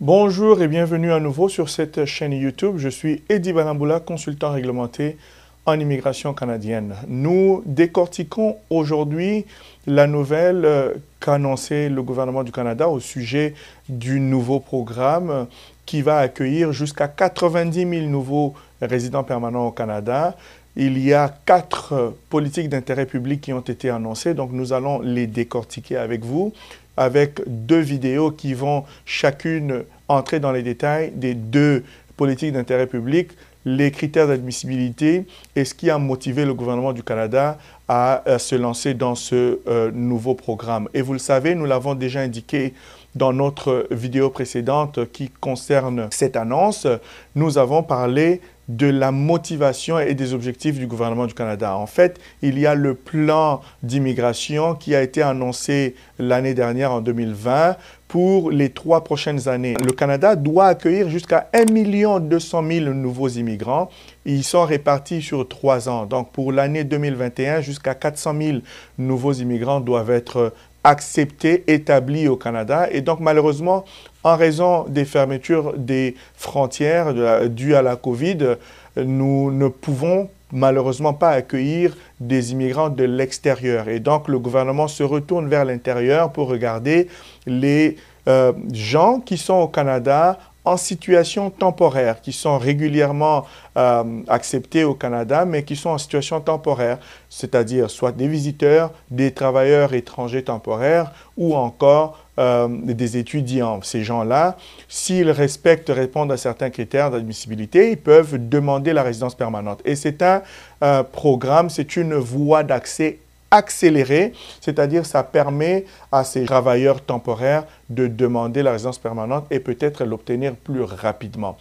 Bonjour et bienvenue à nouveau sur cette chaîne YouTube. Je suis Eddie Banambula, consultant réglementé en immigration canadienne. Nous décortiquons aujourd'hui la nouvelle euh, qu'a annoncé le gouvernement du Canada au sujet du nouveau programme qui va accueillir jusqu'à 90 000 nouveaux résidents permanents au Canada. Il y a quatre euh, politiques d'intérêt public qui ont été annoncées, donc nous allons les décortiquer avec vous avec deux vidéos qui vont chacune entrer dans les détails des deux politiques d'intérêt public, les critères d'admissibilité et ce qui a motivé le gouvernement du Canada à, euh, se lancer dans ce euh, nouveau programme. Et vous le savez, nous l'avons déjà indiqué dans notre vidéo précédente qui concerne cette annonce, nous avons parlé de la motivation et des objectifs du gouvernement du Canada. En fait, il y a le plan d'immigration qui a été annoncé l'année dernière, en 2020, pour les trois prochaines années. Le Canada doit accueillir jusqu'à 1,2 million de nouveaux immigrants. Ils sont répartis sur trois ans. Donc, pour l'année 2021, jusqu'à 400 000 nouveaux immigrants doivent être accepté, établi au Canada. Et donc malheureusement, en raison des fermetures des frontières dues à la COVID, nous ne pouvons malheureusement pas accueillir des immigrants de l'extérieur. Et donc le gouvernement se retourne vers l'intérieur pour regarder les euh, gens qui sont au Canada en situation temporaire, qui sont régulièrement euh, acceptés au Canada, mais qui sont en situation temporaire, c'est-à-dire soit des visiteurs, des travailleurs étrangers temporaires ou encore euh, des étudiants. Ces gens-là, s'ils respectent, répondent à certains critères d'admissibilité, ils peuvent demander la résidence permanente. Et c'est un euh, programme, c'est une voie d'accès accélérer, c'est-à-dire ça permet à ces travailleurs temporaires de demander la résidence permanente et peut-être l'obtenir plus rapidement.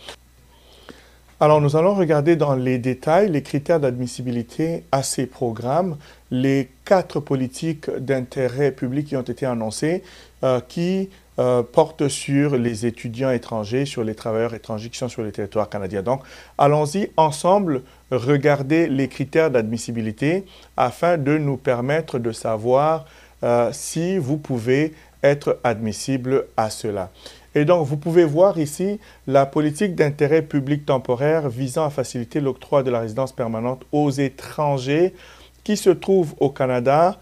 Alors nous allons regarder dans les détails les critères d'admissibilité à ces programmes, les quatre politiques d'intérêt public qui ont été annoncées, euh, qui euh, porte sur les étudiants étrangers, sur les travailleurs étrangers qui sont sur le territoire canadien. Donc, allons-y ensemble regarder les critères d'admissibilité afin de nous permettre de savoir euh, si vous pouvez être admissible à cela. Et donc, vous pouvez voir ici la politique d'intérêt public temporaire visant à faciliter l'octroi de la résidence permanente aux étrangers qui se trouvent au Canada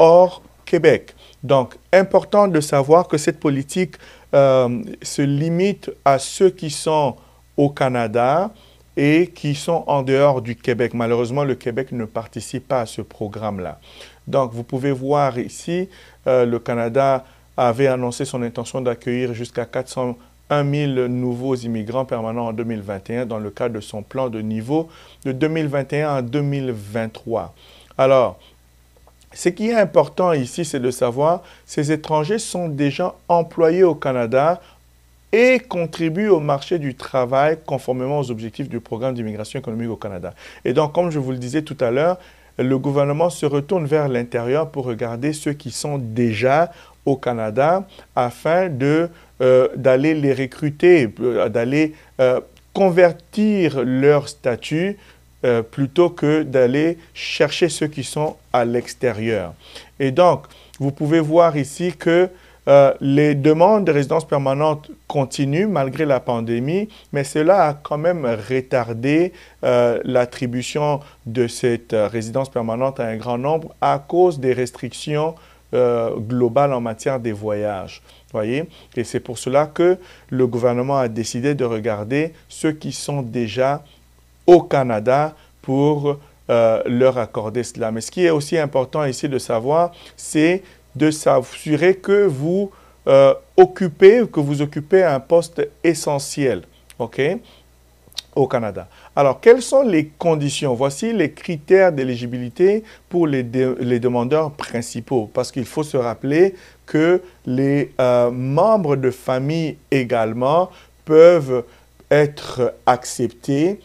hors Québec. Donc, important de savoir que cette politique euh, se limite à ceux qui sont au Canada et qui sont en dehors du Québec. Malheureusement, le Québec ne participe pas à ce programme-là. Donc, vous pouvez voir ici, euh, le Canada avait annoncé son intention d'accueillir jusqu'à 401 000 nouveaux immigrants permanents en 2021 dans le cadre de son plan de niveau de 2021 à 2023. Alors, ce qui est important ici, c'est de savoir, ces étrangers sont déjà employés au Canada et contribuent au marché du travail conformément aux objectifs du programme d'immigration économique au Canada. Et donc, comme je vous le disais tout à l'heure, le gouvernement se retourne vers l'intérieur pour regarder ceux qui sont déjà au Canada afin euh, d'aller les recruter, euh, d'aller euh, convertir leur statut euh, plutôt que d'aller chercher ceux qui sont à l'extérieur. Et donc, vous pouvez voir ici que euh, les demandes de résidence permanente continuent malgré la pandémie, mais cela a quand même retardé euh, l'attribution de cette résidence permanente à un grand nombre à cause des restrictions globales en matière des voyages. Voyez? Et c'est pour cela que le gouvernement a décidé de regarder ceux qui sont déjà au Canada pour euh, leur accorder cela. Mais ce qui est aussi important ici de savoir, c'est de s'assurer que vous euh, occupez, que vous occupez un poste essentiel, ok, au Canada. Alors, quelles sont les conditions Voici les critères d'éligibilité pour les, demandeurs principaux, parce qu'il faut se rappeler que les euh, membres de famille également peuvent être acceptés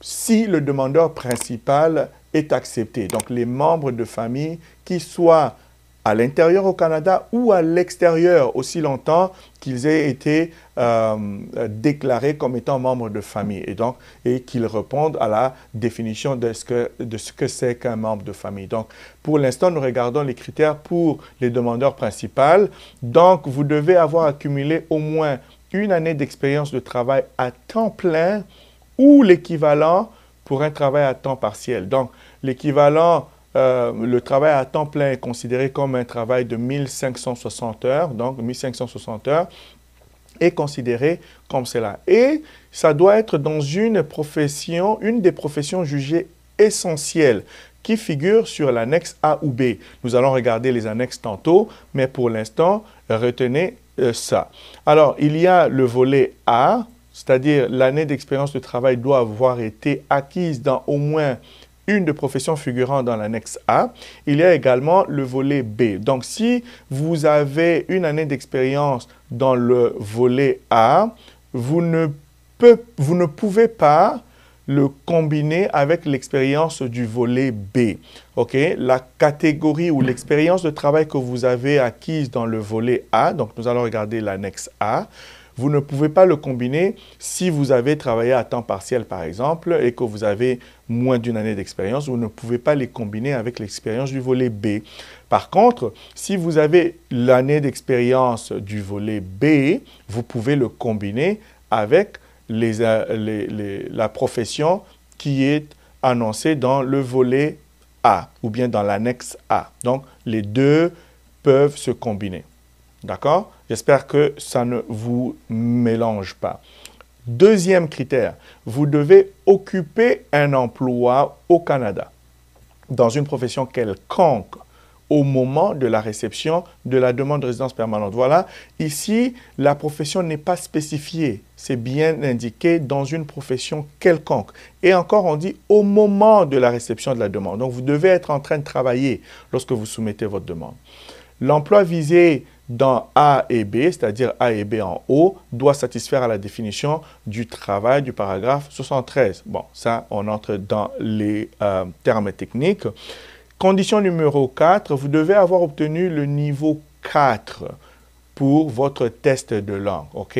si le demandeur principal est accepté, donc les membres de famille qui soient à l'intérieur au Canada ou à l'extérieur aussi longtemps qu'ils aient été euh, déclarés comme étant membres de famille et qu'ils répondent à la définition de ce que de ce que c'est qu'un membre de famille. Donc pour l'instant nous regardons les critères pour les demandeurs principaux. Donc vous devez avoir accumulé au moins une année d'expérience de travail à temps plein ou l'équivalent pour un travail à temps partiel. Donc, l'équivalent, euh, le travail à temps plein est considéré comme un travail de 1560 heures, donc 1560 heures est considéré comme cela. Et ça doit être dans une profession, une des professions jugées essentielles qui figure sur l'annexe A ou B. Nous allons regarder les annexes tantôt, mais pour l'instant, retenez euh, ça. Alors, il y a le volet A, c'est-à-dire l'année d'expérience de travail doit avoir été acquise dans au moins une de professions figurant dans l'annexe A. Il y a également le volet B. Donc, si vous avez une année d'expérience dans le volet A, vous ne, pouvez pas le combiner avec l'expérience du volet B. OK? La catégorie ou l'expérience de travail que vous avez acquise dans le volet A, donc nous allons regarder l'annexe A, vous ne pouvez pas le combiner si vous avez travaillé à temps partiel, par exemple, et que vous avez moins d'une année d'expérience. Vous ne pouvez pas les combiner avec l'expérience du volet B. Par contre, si vous avez l'année d'expérience du volet B, vous pouvez le combiner avec euh, la profession qui est annoncée dans le volet A ou bien dans l'annexe A. Donc, les deux peuvent se combiner. D'accord J'espère que ça ne vous mélange pas. Deuxième critère, vous devez occuper un emploi au Canada dans une profession quelconque au moment de la réception de la demande de résidence permanente. Voilà, ici, la profession n'est pas spécifiée, c'est bien indiqué dans une profession quelconque. Et encore, on dit au moment de la réception de la demande. Donc, vous devez être en train de travailler lorsque vous soumettez votre demande. L'emploi visé dans A et B, c'est-à-dire A et B en haut, doit satisfaire à la définition du travail du paragraphe 73. Bon, ça, on entre dans les euh, termes techniques. Condition numéro 4, vous devez avoir obtenu le niveau 4 pour votre test de langue, ok?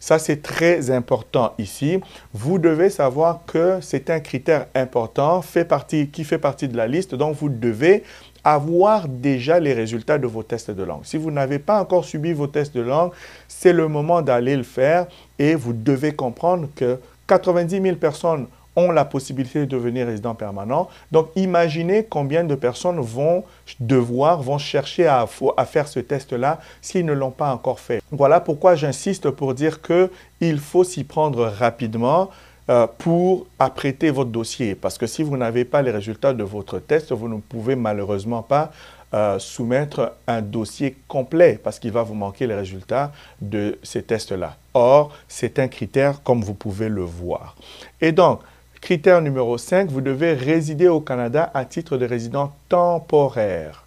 Ça, c'est très important ici. Vous devez savoir que c'est un critère important fait partie, qui fait partie de la liste, donc vous devez avoir déjà les résultats de vos tests de langue. Si vous n'avez pas encore subi vos tests de langue, c'est le moment d'aller le faire et vous devez comprendre que 90 000 personnes ont la possibilité de devenir résident permanent. Donc, imaginez combien de personnes vont devoir, vont chercher à, à faire ce test-là s'ils ne l'ont pas encore fait. Voilà pourquoi j'insiste pour dire qu'il faut s'y prendre rapidement. Euh, pour apprêter votre dossier. Parce que si vous n'avez pas les résultats de votre test, vous ne pouvez malheureusement pas euh, soumettre un dossier complet parce qu'il va vous manquer les résultats de ces tests-là. Or, c'est un critère comme vous pouvez le voir. Et donc, critère numéro 5, vous devez résider au Canada à titre de résident temporaire.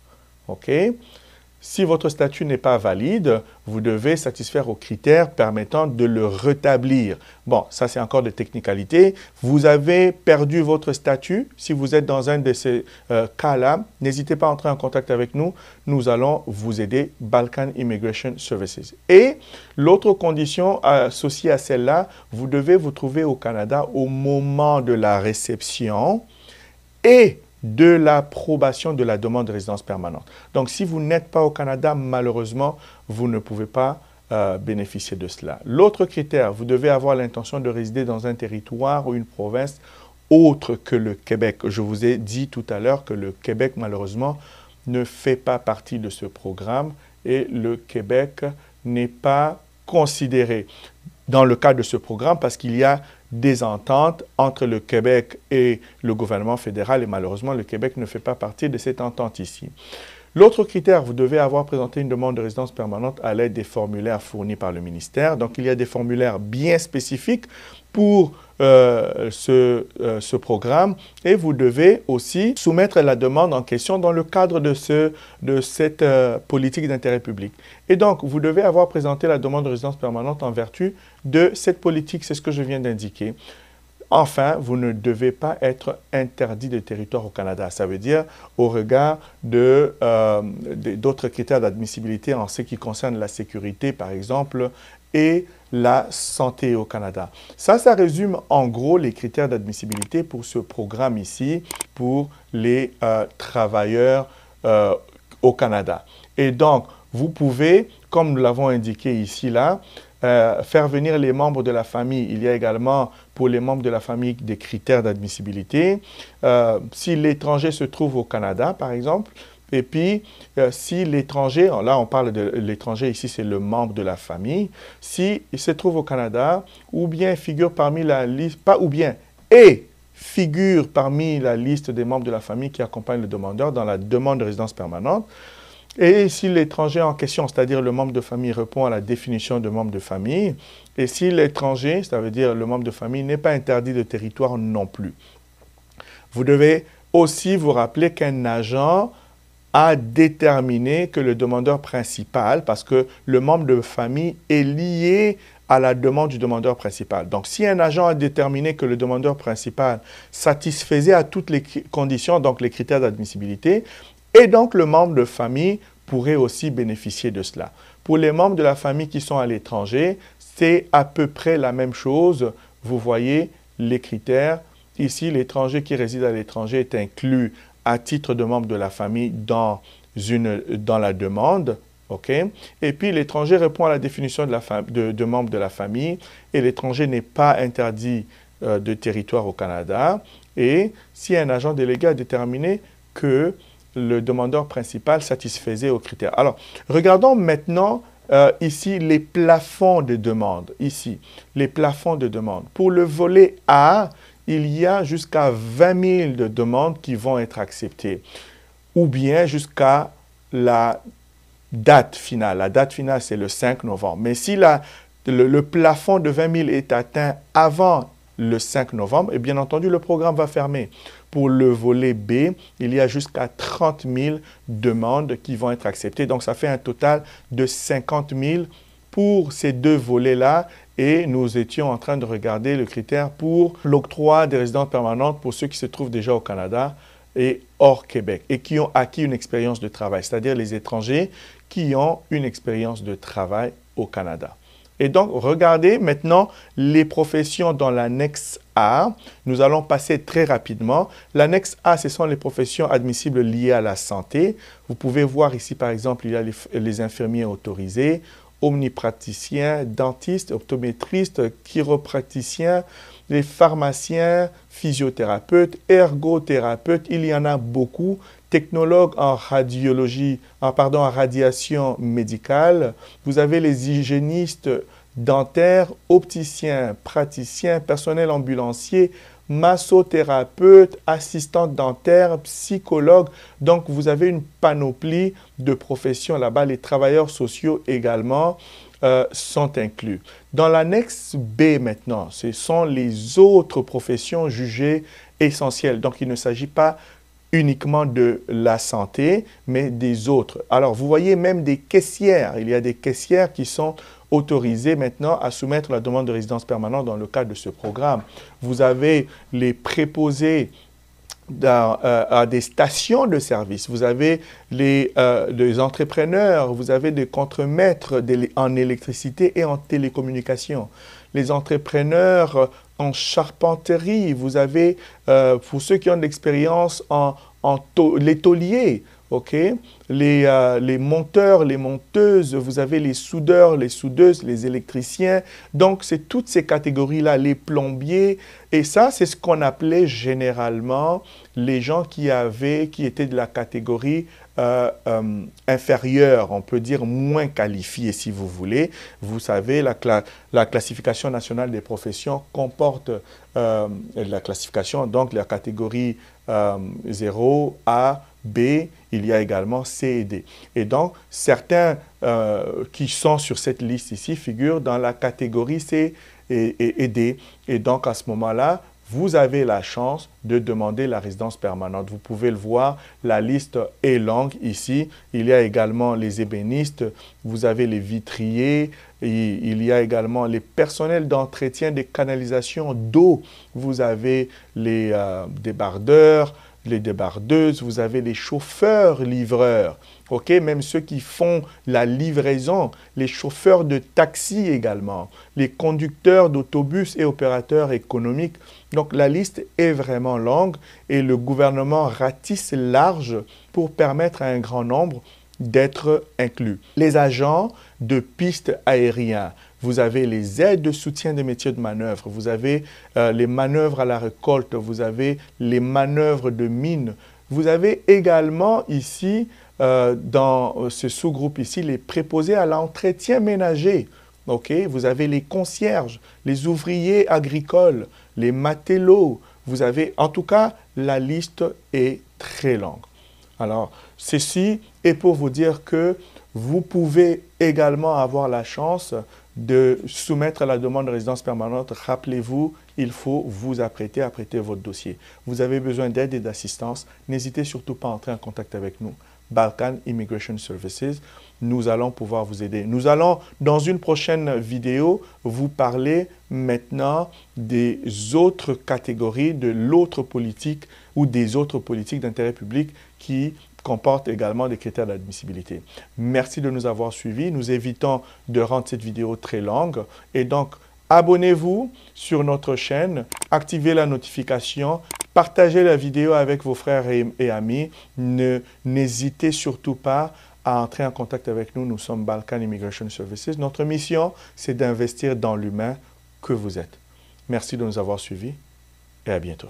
OK si votre statut n'est pas valide, vous devez satisfaire aux critères permettant de le rétablir. Bon, ça c'est encore des technicalités. Vous avez perdu votre statut. Si vous êtes dans un de ces euh, cas-là, n'hésitez pas à entrer en contact avec nous. Nous allons vous aider, Balkan Immigration Services. Et l'autre condition associée à celle-là, vous devez vous trouver au Canada au moment de la réception et de l'approbation de la demande de résidence permanente. Donc si vous n'êtes pas au Canada, malheureusement, vous ne pouvez pas euh, bénéficier de cela. L'autre critère, vous devez avoir l'intention de résider dans un territoire ou une province autre que le Québec. Je vous ai dit tout à l'heure que le Québec, malheureusement, ne fait pas partie de ce programme et le Québec n'est pas considéré dans le cadre de ce programme parce qu'il y a des ententes entre le Québec et le gouvernement fédéral et malheureusement le Québec ne fait pas partie de cette entente ici. L'autre critère, vous devez avoir présenté une demande de résidence permanente à l'aide des formulaires fournis par le ministère. Donc il y a des formulaires bien spécifiques pour euh, euh, ce, programme et vous devez aussi soumettre la demande en question dans le cadre de, ce, de cette euh, politique d'intérêt public. Et donc, vous devez avoir présenté la demande de résidence permanente en vertu de cette politique, c'est ce que je viens d'indiquer. Enfin, vous ne devez pas être interdit de territoire au Canada. Ça veut dire au regard euh, d'autres critères d'admissibilité en ce qui concerne la sécurité, par exemple, et la santé au Canada. Ça, ça résume en gros les critères d'admissibilité pour ce programme ici, pour les euh, travailleurs euh, au Canada. Et donc, vous pouvez, comme nous l'avons indiqué ici, là, euh, faire venir les membres de la famille. Il y a également pour les membres de la famille des critères d'admissibilité. Euh, si l'étranger se trouve au Canada, par exemple, et puis, euh, si l'étranger, oh, là on parle de l'étranger, ici c'est le membre de la famille, s'il se trouve au Canada, ou bien figure parmi la liste, pas ou bien, et figure parmi la liste des membres de la famille qui accompagnent le demandeur dans la demande de résidence permanente, et si l'étranger en question, c'est-à-dire le membre de famille, répond à la définition de membre de famille, et si l'étranger, cest à dire le membre de famille, n'est pas interdit de territoire non plus. Vous devez aussi vous rappeler qu'un agent a déterminé que le demandeur principal, parce que le membre de famille est lié à la demande du demandeur principal. Donc, si un agent a déterminé que le demandeur principal satisfaisait à toutes les conditions, donc les critères d'admissibilité, et donc le membre de famille pourrait aussi bénéficier de cela. Pour les membres de la famille qui sont à l'étranger, c'est à peu près la même chose. Vous voyez les critères. Ici, l'étranger qui réside à l'étranger est inclus à titre de membre de la famille dans, une, dans la demande. ok Et puis, l'étranger répond à la définition de, de, membre de la famille et l'étranger n'est pas interdit euh, de territoire au Canada. Et si un agent délégué a déterminé que le demandeur principal satisfaisait aux critères. Alors, regardons maintenant euh, ici les plafonds de demande. Ici, les plafonds de demande. Pour le volet A, il y a jusqu'à 20 000 de demandes qui vont être acceptées, ou bien jusqu'à la date finale. La date finale, c'est le 5 novembre. Mais si le, plafond de 20 000 est atteint avant le 5 novembre, et eh bien entendu, le programme va fermer. Pour le volet B, il y a jusqu'à 30 000 demandes qui vont être acceptées. Donc, ça fait un total de 50 000 pour ces deux volets-là et nous étions en train de regarder le critère pour l'octroi des résidences permanentes pour ceux qui se trouvent déjà au Canada et hors Québec et qui ont acquis une expérience de travail, c'est-à-dire les étrangers qui ont une expérience de travail au Canada. Et donc, regardez maintenant les professions dans l'annexe A. Nous allons passer très rapidement. L'annexe A, ce sont les professions admissibles liées à la santé. Vous pouvez voir ici, par exemple, il y a les, infirmiers autorisés, omnipraticiens, dentistes, optométristes, chiropraticiens, les pharmaciens, physiothérapeutes, ergothérapeutes. Il y en a beaucoup technologues en radiologie, ah, pardon, en radiation médicale, vous avez les hygiénistes dentaires, opticiens, praticiens, personnel ambulancier, massothérapeutes, assistantes dentaires, psychologues. Donc, vous avez une panoplie de professions là-bas. Les travailleurs sociaux également euh, sont inclus. Dans l'annexe B maintenant, ce sont les autres professions jugées essentielles. Donc, il ne s'agit pas uniquement de la santé, mais des autres. Alors, vous voyez même des caissières. Il y a des caissières qui sont autorisées maintenant à soumettre la demande de résidence permanente dans le cadre de ce programme. Vous avez les préposés euh, à des stations de service, vous avez les, euh, entrepreneurs, vous avez des contremaîtres en électricité et en télécommunication. Les entrepreneurs euh, en charpenterie, vous avez, euh, pour ceux qui ont de l'expérience, en, en les tauliers, euh, les, les, monteurs, les monteuses, vous avez les soudeurs, les soudeuses, les électriciens. Donc, c'est toutes ces catégories-là, les plombiers. Et ça, c'est ce qu'on appelait généralement les gens qui avaient, qui étaient de la catégorie euh, euh, inférieure, on peut dire moins qualifiée si vous voulez. Vous savez, la, classification nationale des professions comporte euh, la classification, donc la catégorie 0, A, B, il y a également C et D. Et donc, certains qui sont sur cette liste ici figurent dans la catégorie C et D. Et donc, à ce moment-là, vous avez la chance de demander la résidence permanente. Vous pouvez le voir, la liste est longue ici. Il y a également les ébénistes, vous avez les vitriers, il y a également les personnels d'entretien des canalisations d'eau. Vous avez les euh, débardeurs, les débardeuses, vous avez les chauffeurs-livreurs ok, même ceux qui font la livraison, les chauffeurs de taxi également, les conducteurs d'autobus et opérateurs économiques. Donc la liste est vraiment longue et le gouvernement ratisse large pour permettre à un grand nombre d'être inclus. Les agents de pistes aériennes, vous avez les aides de soutien des métiers de manœuvre, vous avez euh, les manœuvres à la récolte, vous avez les manœuvres de mine, vous avez également ici euh, dans ce sous-groupe ici les préposés à l'entretien ménager. Vous avez les concierges, les ouvriers agricoles, les matelots. Vous avez, en tout cas, la liste est très longue. Alors, ceci est pour vous dire que vous pouvez également avoir la chance de soumettre la demande de résidence permanente. Rappelez-vous, il faut vous apprêter à prêter votre dossier. Vous avez besoin d'aide et d'assistance. N'hésitez surtout pas à entrer en contact avec nous. Balkan Immigration Services. Nous allons pouvoir vous aider. Nous allons, dans une prochaine vidéo, vous parler maintenant des autres catégories de l'autre politique ou des autres politiques d'intérêt public qui comportent également des critères d'admissibilité. Merci de nous avoir suivis. Nous évitons de rendre cette vidéo très longue et donc Abonnez-vous sur notre chaîne, activez la notification, partagez la vidéo avec vos frères et, amis. N'hésitez surtout pas à entrer en contact avec nous. Nous sommes Balkan Immigration Services. Notre mission, c'est d'investir dans l'humain que vous êtes. Merci de nous avoir suivis et à bientôt.